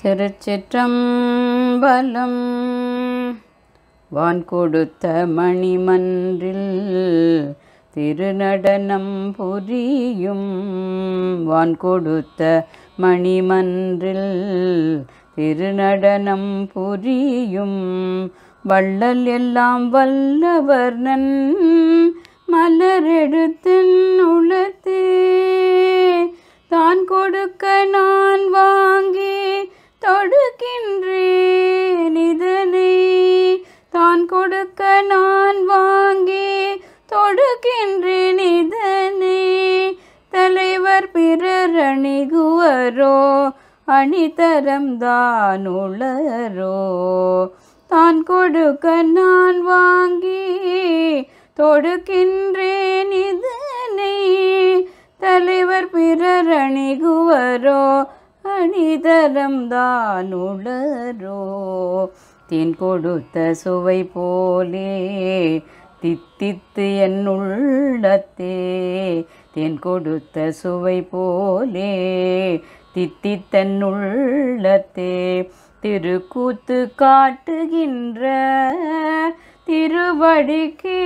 திருச்சிற்றம்பலம் வான் கொடுத்த மணிமன்றில் திருநடனம் புரியும் வான் கொடுத்த மணிமன்றில் திருநடனம் புரியும் வள்ளல் எல்லாம் வல்லவர்ணன் மலரெடுத்தன் உளத்தே கொடுக்கின்றேன் இதனை தான் கொடுக்க நான் வாங்கி தொடுக்கின்றேன் இதனை தலைவர் பிறர் அணிகுவரோ அணிதரம் தான் உளரோ தான் கொடுக்க நான் வாங்கி தொடுக்கின்றேன் இது மனிதரம் தான் உளரோ தேன் கொடுத்த சுவை போலே தித்தித்து என் உள்ளத்தே தேன் கொடுத்த சுவை போலே தித்தித்தன் உள்ளத்தே திருக்கூத்து காட்டுகின்ற திருவடிக்கு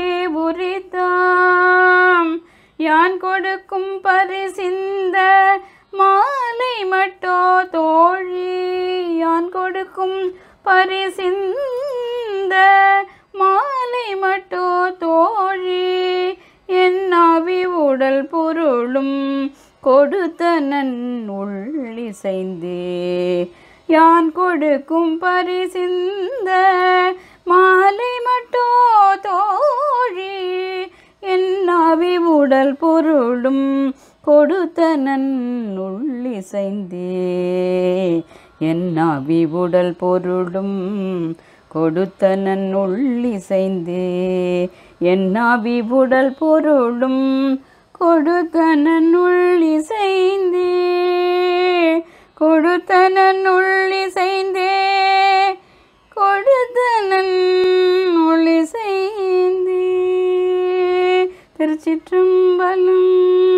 உரிதாம் யான் கொடுக்கும் பரிசின் கேட்டோ தோழி யான் கொடுக்கும் பரிசிந்த மாலை மட்டோ தோழி என் ஆவி உடல் பொருளும் கொடுத்த நன் உள்ளிசைந்தே யான் கொடுக்கும் பரிசிந்த மாலை மட்டோ தோழி என் ஆவி உடல் பொருளும் கொடுத்த நன் உள்ளிசைந்தே என் என்னாவி உடல் பொருளும் நன் உள்ளிசைந்தே என் என்னாவி உடல் பொருளும் நன் உள்ளிசைந்தே கொடுத்த நன் உள்ளிசைந்தே கொடுத்த நன் உள்ளிசைந்தே திருச்சிற்றம்பலம்